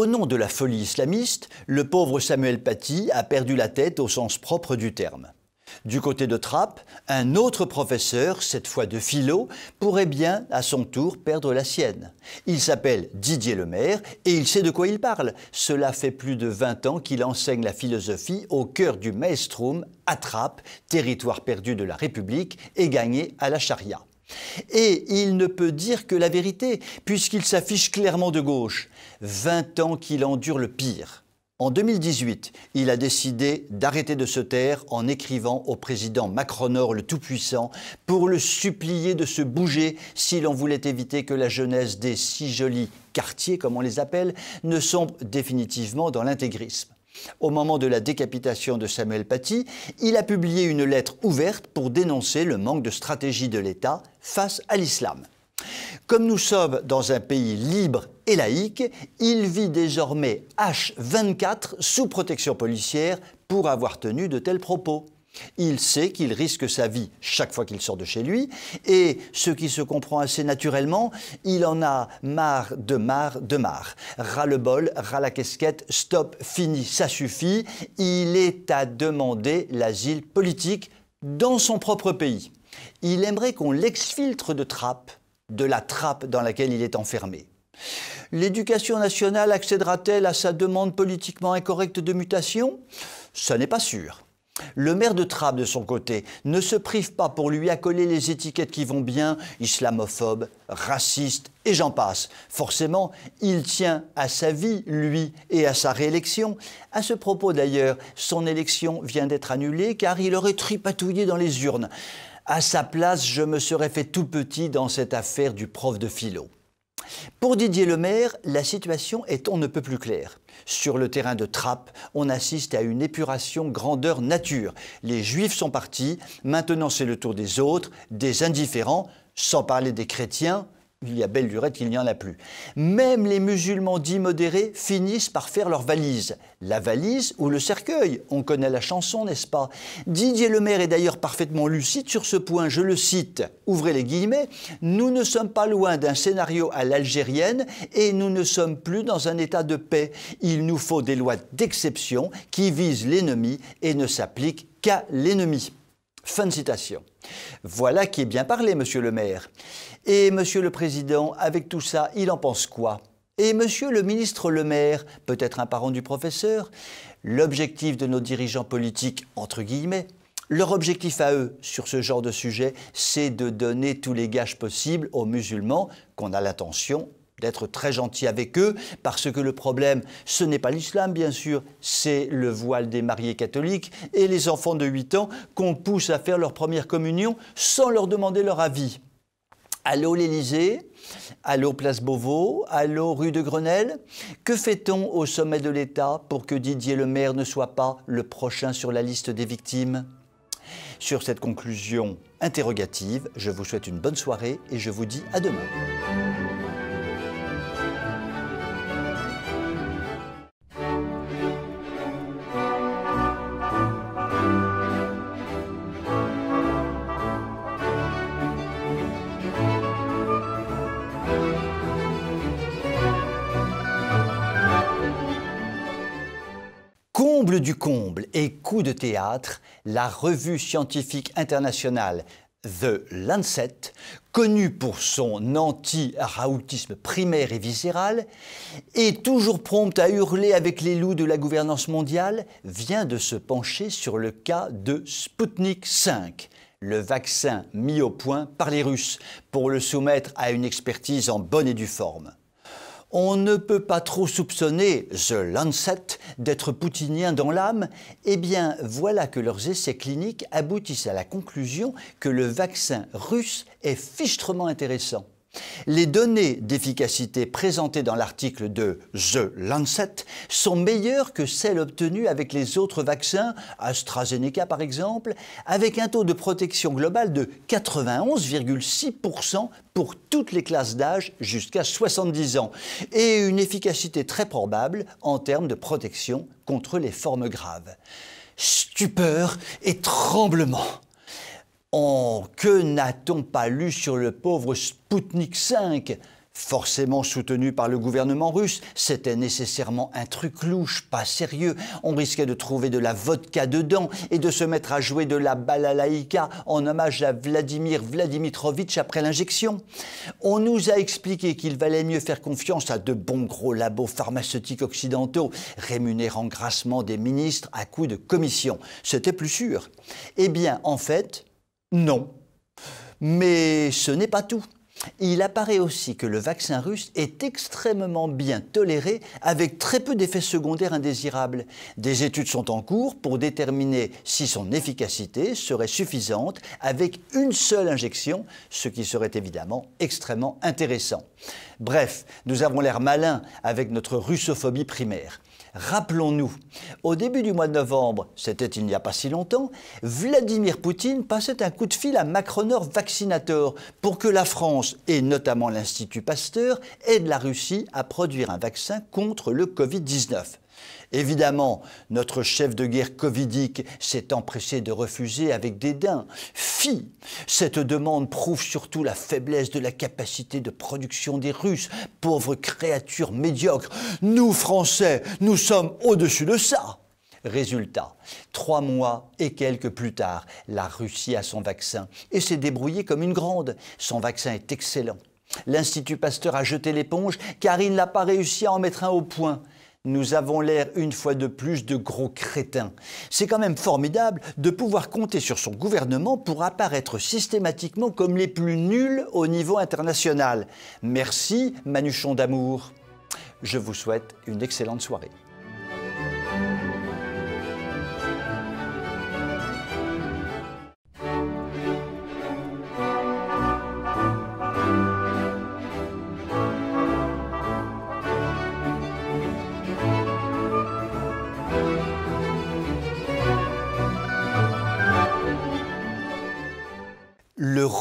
Au nom de la folie islamiste, le pauvre Samuel Paty a perdu la tête au sens propre du terme. Du côté de Trappes, un autre professeur, cette fois de philo, pourrait bien à son tour perdre la sienne. Il s'appelle Didier Lemaire et il sait de quoi il parle. Cela fait plus de 20 ans qu'il enseigne la philosophie au cœur du Maestrum, à Trappes, territoire perdu de la République et gagné à la charia. Et il ne peut dire que la vérité, puisqu'il s'affiche clairement de gauche. 20 ans qu'il endure le pire. En 2018, il a décidé d'arrêter de se taire en écrivant au président Macronor le Tout-Puissant pour le supplier de se bouger si l'on voulait éviter que la jeunesse des si jolis quartiers, comme on les appelle, ne sombre définitivement dans l'intégrisme. Au moment de la décapitation de Samuel Paty, il a publié une lettre ouverte pour dénoncer le manque de stratégie de l'État face à l'islam. Comme nous sommes dans un pays libre et laïque, il vit désormais H24 sous protection policière pour avoir tenu de tels propos. Il sait qu'il risque sa vie chaque fois qu'il sort de chez lui, et ce qui se comprend assez naturellement, il en a marre de marre de marre. Ras le bol, ras la casquette, stop, fini, ça suffit. Il est à demander l'asile politique dans son propre pays. Il aimerait qu'on l'exfiltre de trappe de la trappe dans laquelle il est enfermé. L'éducation nationale accédera-t-elle à sa demande politiquement incorrecte de mutation Ce n'est pas sûr. Le maire de trappe de son côté, ne se prive pas pour lui accoler les étiquettes qui vont bien, islamophobe, raciste, et j'en passe. Forcément, il tient à sa vie, lui, et à sa réélection. À ce propos d'ailleurs, son élection vient d'être annulée car il aurait tripatouillé dans les urnes. À sa place, je me serais fait tout petit dans cette affaire du prof de philo. Pour Didier Lemaire, la situation est on ne peut plus claire. Sur le terrain de Trappes, on assiste à une épuration grandeur nature. Les Juifs sont partis, maintenant c'est le tour des autres, des indifférents, sans parler des chrétiens, il y a belle durée qu'il n'y en a plus. Même les musulmans dits modérés finissent par faire leur valise. La valise ou le cercueil, on connaît la chanson, n'est-ce pas Didier Lemaire est d'ailleurs parfaitement lucide sur ce point, je le cite, ouvrez les guillemets, nous ne sommes pas loin d'un scénario à l'algérienne et nous ne sommes plus dans un état de paix. Il nous faut des lois d'exception qui visent l'ennemi et ne s'appliquent qu'à l'ennemi. Fin de citation. Voilà qui est bien parlé, monsieur le maire. Et monsieur le président, avec tout ça, il en pense quoi et monsieur le ministre Le Maire, peut-être un parent du professeur, l'objectif de nos dirigeants politiques, entre guillemets, leur objectif à eux sur ce genre de sujet, c'est de donner tous les gages possibles aux musulmans qu'on a l'intention d'être très gentil avec eux, parce que le problème, ce n'est pas l'islam, bien sûr, c'est le voile des mariés catholiques et les enfants de 8 ans qu'on pousse à faire leur première communion sans leur demander leur avis. Allô l'Élysée, allô Place Beauvau, allô rue de Grenelle. Que fait-on au sommet de l'État pour que Didier le maire ne soit pas le prochain sur la liste des victimes Sur cette conclusion interrogative, je vous souhaite une bonne soirée et je vous dis à demain. théâtre, la revue scientifique internationale The Lancet, connue pour son anti-raoutisme primaire et viscéral, est toujours prompte à hurler avec les loups de la gouvernance mondiale, vient de se pencher sur le cas de Sputnik 5, le vaccin mis au point par les Russes pour le soumettre à une expertise en bonne et due forme. On ne peut pas trop soupçonner The Lancet d'être poutinien dans l'âme. Eh bien, voilà que leurs essais cliniques aboutissent à la conclusion que le vaccin russe est fichtrement intéressant. Les données d'efficacité présentées dans l'article de The Lancet sont meilleures que celles obtenues avec les autres vaccins, AstraZeneca par exemple, avec un taux de protection globale de 91,6% pour toutes les classes d'âge jusqu'à 70 ans, et une efficacité très probable en termes de protection contre les formes graves. Stupeur et tremblement. Oh, que n'a-t-on pas lu sur le pauvre Sputnik 5 Forcément soutenu par le gouvernement russe, c'était nécessairement un truc louche, pas sérieux. On risquait de trouver de la vodka dedans et de se mettre à jouer de la balalaïka en hommage à Vladimir Vladimirovitch après l'injection. On nous a expliqué qu'il valait mieux faire confiance à de bons gros labos pharmaceutiques occidentaux, rémunérant grassement des ministres à coups de commission. C'était plus sûr. Eh bien, en fait, non. Mais ce n'est pas tout. Il apparaît aussi que le vaccin russe est extrêmement bien toléré avec très peu d'effets secondaires indésirables. Des études sont en cours pour déterminer si son efficacité serait suffisante avec une seule injection, ce qui serait évidemment extrêmement intéressant. Bref, nous avons l'air malin avec notre russophobie primaire. Rappelons-nous, au début du mois de novembre, c'était il n'y a pas si longtemps, Vladimir Poutine passait un coup de fil à Macronor Vaccinator pour que la France, et notamment l'Institut Pasteur, aide la Russie à produire un vaccin contre le Covid-19. Évidemment, notre chef de guerre covidique s'est empressé de refuser avec dédain. Fi Cette demande prouve surtout la faiblesse de la capacité de production des Russes, pauvres créatures médiocres. Nous, Français, nous sommes au-dessus de ça. Résultat, trois mois et quelques plus tard, la Russie a son vaccin et s'est débrouillée comme une grande. Son vaccin est excellent. L'Institut Pasteur a jeté l'éponge car il n'a pas réussi à en mettre un au point nous avons l'air une fois de plus de gros crétins. C'est quand même formidable de pouvoir compter sur son gouvernement pour apparaître systématiquement comme les plus nuls au niveau international. Merci Manuchon d'amour. Je vous souhaite une excellente soirée.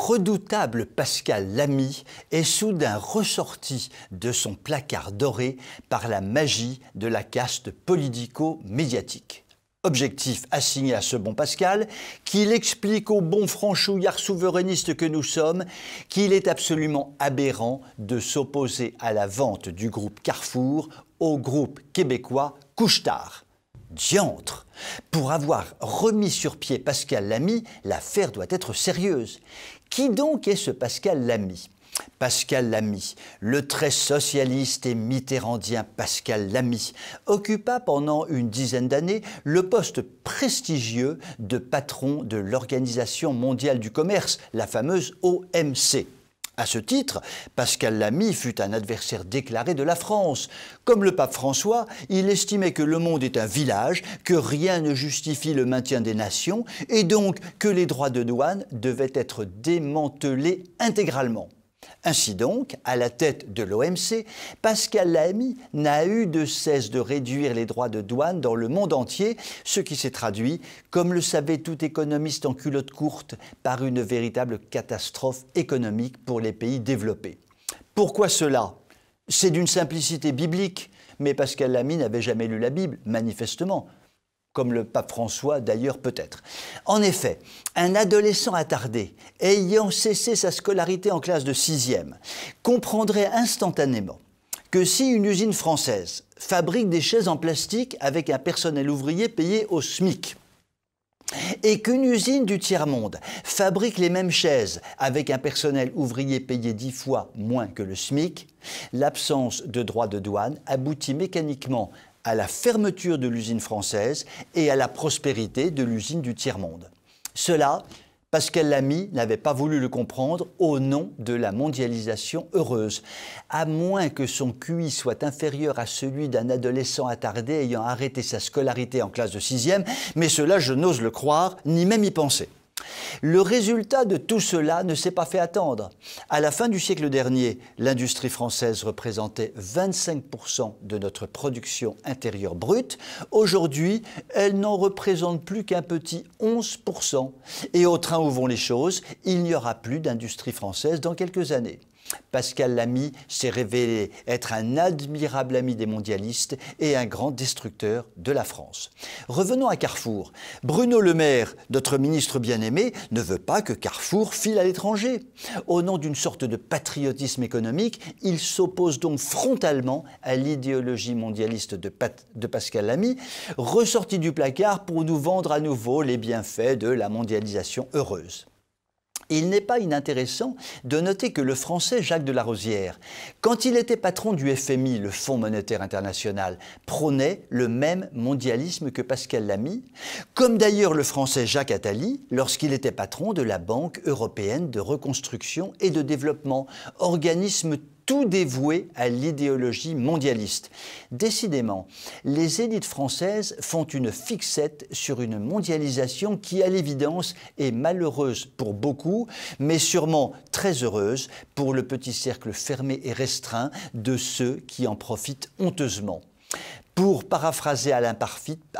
redoutable Pascal Lamy est soudain ressorti de son placard doré par la magie de la caste politico-médiatique. Objectif assigné à ce bon Pascal, qu'il explique au bon franchouillard souverainiste que nous sommes qu'il est absolument aberrant de s'opposer à la vente du groupe Carrefour au groupe québécois Couchetard. Diantre Pour avoir remis sur pied Pascal Lamy, l'affaire doit être sérieuse. Qui donc est ce Pascal Lamy Pascal Lamy, le très socialiste et mitterrandien Pascal Lamy, occupa pendant une dizaine d'années le poste prestigieux de patron de l'Organisation mondiale du commerce, la fameuse OMC. À ce titre, Pascal Lamy fut un adversaire déclaré de la France. Comme le pape François, il estimait que le monde est un village, que rien ne justifie le maintien des nations, et donc que les droits de douane devaient être démantelés intégralement. Ainsi donc, à la tête de l'OMC, Pascal Lamy n'a eu de cesse de réduire les droits de douane dans le monde entier, ce qui s'est traduit, comme le savait tout économiste en culotte courte, par une véritable catastrophe économique pour les pays développés. Pourquoi cela C'est d'une simplicité biblique, mais Pascal Lamy n'avait jamais lu la Bible, manifestement comme le pape François d'ailleurs peut-être. En effet, un adolescent attardé, ayant cessé sa scolarité en classe de sixième comprendrait instantanément que si une usine française fabrique des chaises en plastique avec un personnel ouvrier payé au SMIC, et qu'une usine du tiers-monde fabrique les mêmes chaises avec un personnel ouvrier payé dix fois moins que le SMIC, l'absence de droits de douane aboutit mécaniquement à la fermeture de l'usine française et à la prospérité de l'usine du tiers-monde. Cela parce qu'elle mis, n'avait pas voulu le comprendre au nom de la mondialisation heureuse. À moins que son QI soit inférieur à celui d'un adolescent attardé ayant arrêté sa scolarité en classe de sixième, mais cela je n'ose le croire, ni même y penser. Le résultat de tout cela ne s'est pas fait attendre. À la fin du siècle dernier, l'industrie française représentait 25% de notre production intérieure brute. Aujourd'hui, elle n'en représente plus qu'un petit 11%. Et au train où vont les choses, il n'y aura plus d'industrie française dans quelques années. Pascal Lamy s'est révélé être un admirable ami des mondialistes et un grand destructeur de la France. Revenons à Carrefour. Bruno Le Maire, notre ministre bien-aimé, ne veut pas que Carrefour file à l'étranger. Au nom d'une sorte de patriotisme économique, il s'oppose donc frontalement à l'idéologie mondialiste de, de Pascal Lamy, ressorti du placard pour nous vendre à nouveau les bienfaits de la mondialisation heureuse. Il n'est pas inintéressant de noter que le français Jacques de la Rosière, quand il était patron du FMI, le Fonds monétaire international, prônait le même mondialisme que Pascal Lamy, comme d'ailleurs le français Jacques Attali lorsqu'il était patron de la Banque européenne de reconstruction et de développement, organisme tout dévoué à l'idéologie mondialiste. Décidément, les élites françaises font une fixette sur une mondialisation qui, à l'évidence, est malheureuse pour beaucoup, mais sûrement très heureuse pour le petit cercle fermé et restreint de ceux qui en profitent honteusement. Pour paraphraser Alain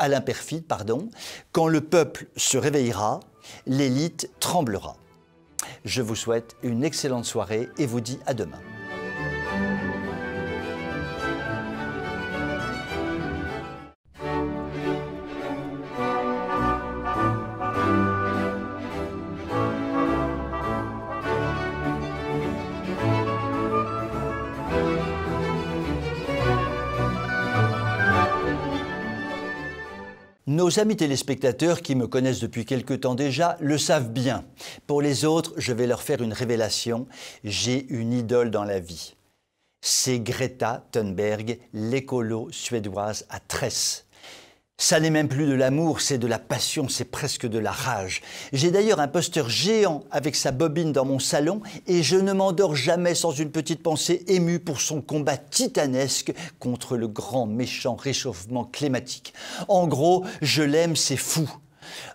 l'imperfide pardon, quand le peuple se réveillera, l'élite tremblera. Je vous souhaite une excellente soirée et vous dis à demain. Tous amis téléspectateurs qui me connaissent depuis quelque temps déjà le savent bien. Pour les autres, je vais leur faire une révélation. J'ai une idole dans la vie. C'est Greta Thunberg, l'écolo suédoise à Tresse, ça n'est même plus de l'amour, c'est de la passion, c'est presque de la rage. J'ai d'ailleurs un poster géant avec sa bobine dans mon salon et je ne m'endors jamais sans une petite pensée émue pour son combat titanesque contre le grand méchant réchauffement climatique. En gros, je l'aime, c'est fou.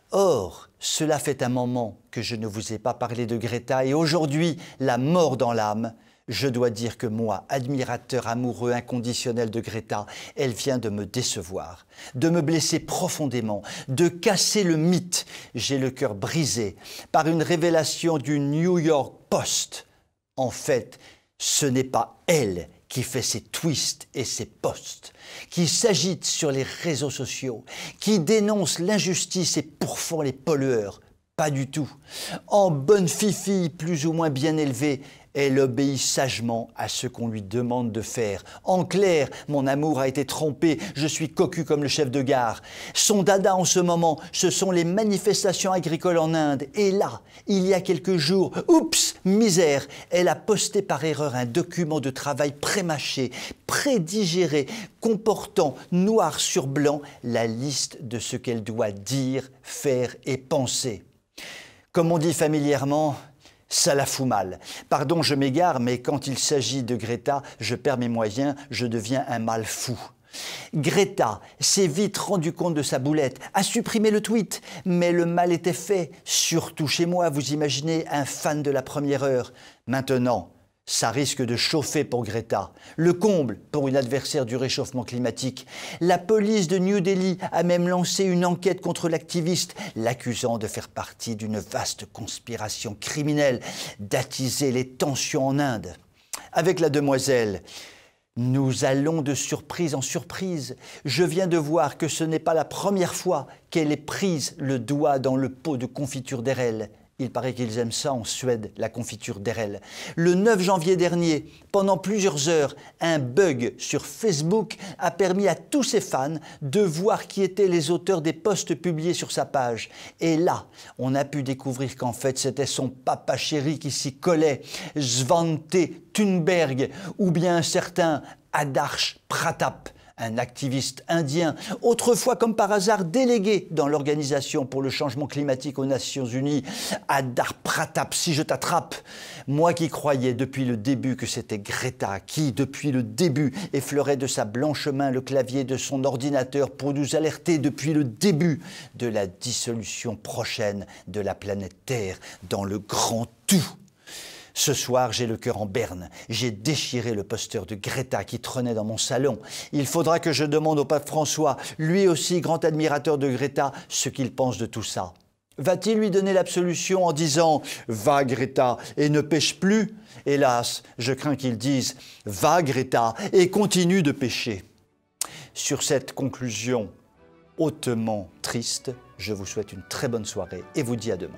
Or, cela fait un moment que je ne vous ai pas parlé de Greta et aujourd'hui, la mort dans l'âme, je dois dire que moi, admirateur amoureux inconditionnel de Greta, elle vient de me décevoir, de me blesser profondément, de casser le mythe. J'ai le cœur brisé par une révélation du New York Post. En fait, ce n'est pas elle qui fait ses twists et ses posts, qui s'agite sur les réseaux sociaux, qui dénonce l'injustice et pourfend les pollueurs. Pas du tout. En bonne fifi, plus ou moins bien élevée, elle obéit sagement à ce qu'on lui demande de faire. En clair, mon amour a été trompé, je suis cocu comme le chef de gare. Son dada en ce moment, ce sont les manifestations agricoles en Inde. Et là, il y a quelques jours, oups, misère, elle a posté par erreur un document de travail prémâché, prédigéré, comportant noir sur blanc la liste de ce qu'elle doit dire, faire et penser. Comme on dit familièrement, ça la fout mal. Pardon, je m'égare, mais quand il s'agit de Greta, je perds mes moyens, je deviens un mal fou. Greta s'est vite rendu compte de sa boulette, a supprimé le tweet, mais le mal était fait, surtout chez moi, vous imaginez, un fan de la première heure. Maintenant, ça risque de chauffer pour Greta. Le comble pour une adversaire du réchauffement climatique. La police de New Delhi a même lancé une enquête contre l'activiste, l'accusant de faire partie d'une vaste conspiration criminelle, d'attiser les tensions en Inde. Avec la demoiselle, nous allons de surprise en surprise. Je viens de voir que ce n'est pas la première fois qu'elle est prise le doigt dans le pot de confiture d'Erel. Il paraît qu'ils aiment ça en Suède, la confiture d'Erel. Le 9 janvier dernier, pendant plusieurs heures, un bug sur Facebook a permis à tous ses fans de voir qui étaient les auteurs des posts publiés sur sa page. Et là, on a pu découvrir qu'en fait, c'était son papa chéri qui s'y collait, Svante Thunberg, ou bien un certain Adarsh Pratap un activiste indien, autrefois comme par hasard délégué dans l'Organisation pour le changement climatique aux Nations Unies, Adar Pratap, si je t'attrape, moi qui croyais depuis le début que c'était Greta qui, depuis le début, effleurait de sa blanche main le clavier de son ordinateur pour nous alerter depuis le début de la dissolution prochaine de la planète Terre dans le grand tout. Ce soir, j'ai le cœur en berne. J'ai déchiré le poster de Greta qui trônait dans mon salon. Il faudra que je demande au pape François, lui aussi grand admirateur de Greta, ce qu'il pense de tout ça. Va-t-il lui donner l'absolution en disant ⁇ Va Greta et ne pêche plus ?⁇ Hélas, je crains qu'il dise ⁇ Va Greta et continue de pêcher ». Sur cette conclusion hautement triste, je vous souhaite une très bonne soirée et vous dis à demain.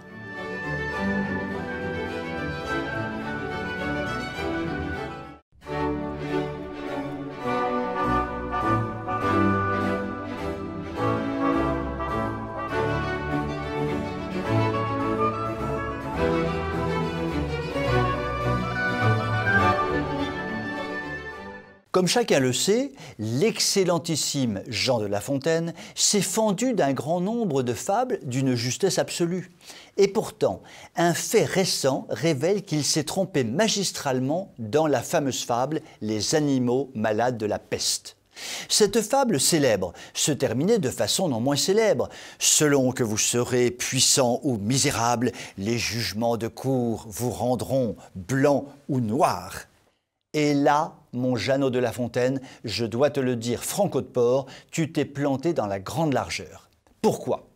Comme chacun le sait, l'excellentissime Jean de La Fontaine s'est fendu d'un grand nombre de fables d'une justesse absolue. Et pourtant, un fait récent révèle qu'il s'est trompé magistralement dans la fameuse fable Les animaux malades de la peste. Cette fable célèbre se terminait de façon non moins célèbre. Selon que vous serez puissant ou misérable, les jugements de cour vous rendront blanc ou noir. Et là, mon Jeannot de la Fontaine, je dois te le dire franco de port, tu t'es planté dans la grande largeur. Pourquoi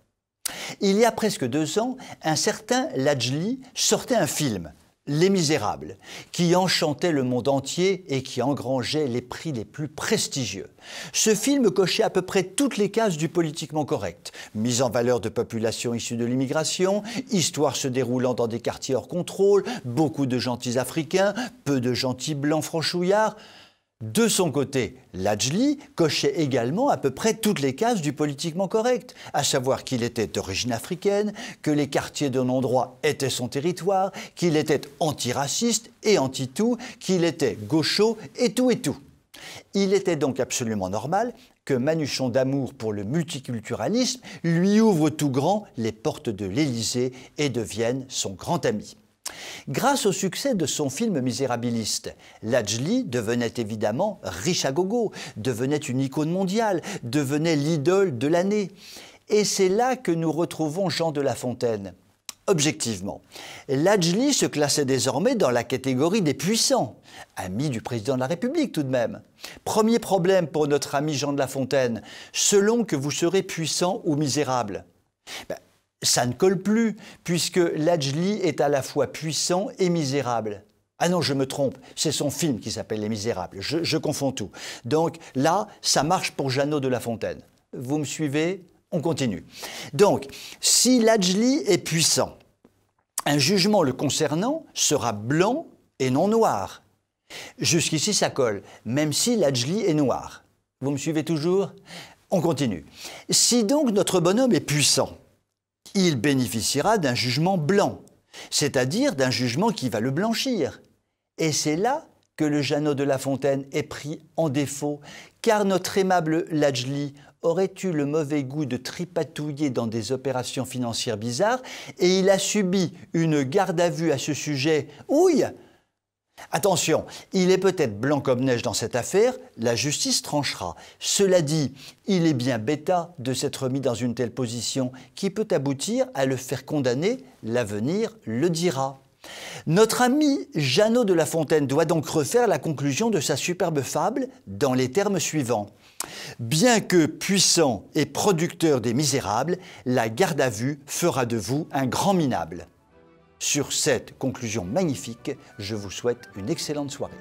Il y a presque deux ans, un certain Lajli sortait un film les Misérables, qui enchantait le monde entier et qui engrangeait les prix les plus prestigieux. Ce film cochait à peu près toutes les cases du politiquement correct. Mise en valeur de populations issues de l'immigration, histoire se déroulant dans des quartiers hors contrôle, beaucoup de gentils Africains, peu de gentils blancs franchouillards. De son côté, Lajli cochait également à peu près toutes les cases du politiquement correct, à savoir qu'il était d'origine africaine, que les quartiers de non-droit étaient son territoire, qu'il était antiraciste et anti-tout, qu'il était gaucho et tout et tout. Il était donc absolument normal que Manuchon d'amour pour le multiculturalisme lui ouvre tout grand les portes de l'Élysée et devienne son grand ami. Grâce au succès de son film misérabiliste, Lajli devenait évidemment riche à gogo, devenait une icône mondiale, devenait l'idole de l'année. Et c'est là que nous retrouvons Jean de La Fontaine. Objectivement, Lajli se classait désormais dans la catégorie des puissants, ami du président de la République tout de même. Premier problème pour notre ami Jean de La Fontaine, selon que vous serez puissant ou misérable. Ben, ça ne colle plus, puisque l'Ajli est à la fois puissant et misérable. Ah non, je me trompe, c'est son film qui s'appelle Les Misérables, je, je, confonds tout. Donc là, ça marche pour Jeannot de La Fontaine. Vous me suivez On continue. Donc, si l'Ajli est puissant, un jugement le concernant sera blanc et non noir. Jusqu'ici, ça colle, même si l'Ajli est noir. Vous me suivez toujours On continue. Si donc notre bonhomme est puissant, il bénéficiera d'un jugement blanc, c'est-à-dire d'un jugement qui va le blanchir. Et c'est là que le Jeannot de La Fontaine est pris en défaut, car notre aimable Lajli aurait eu le mauvais goût de tripatouiller dans des opérations financières bizarres, et il a subi une garde à vue à ce sujet. Ouille Attention, il est peut-être blanc comme neige dans cette affaire, la justice tranchera. Cela dit, il est bien bêta de s'être mis dans une telle position qui peut aboutir à le faire condamner, l'avenir le dira. Notre ami Jeannot de La Fontaine doit donc refaire la conclusion de sa superbe fable dans les termes suivants. Bien que puissant et producteur des misérables, la garde à vue fera de vous un grand minable. Sur cette conclusion magnifique, je vous souhaite une excellente soirée.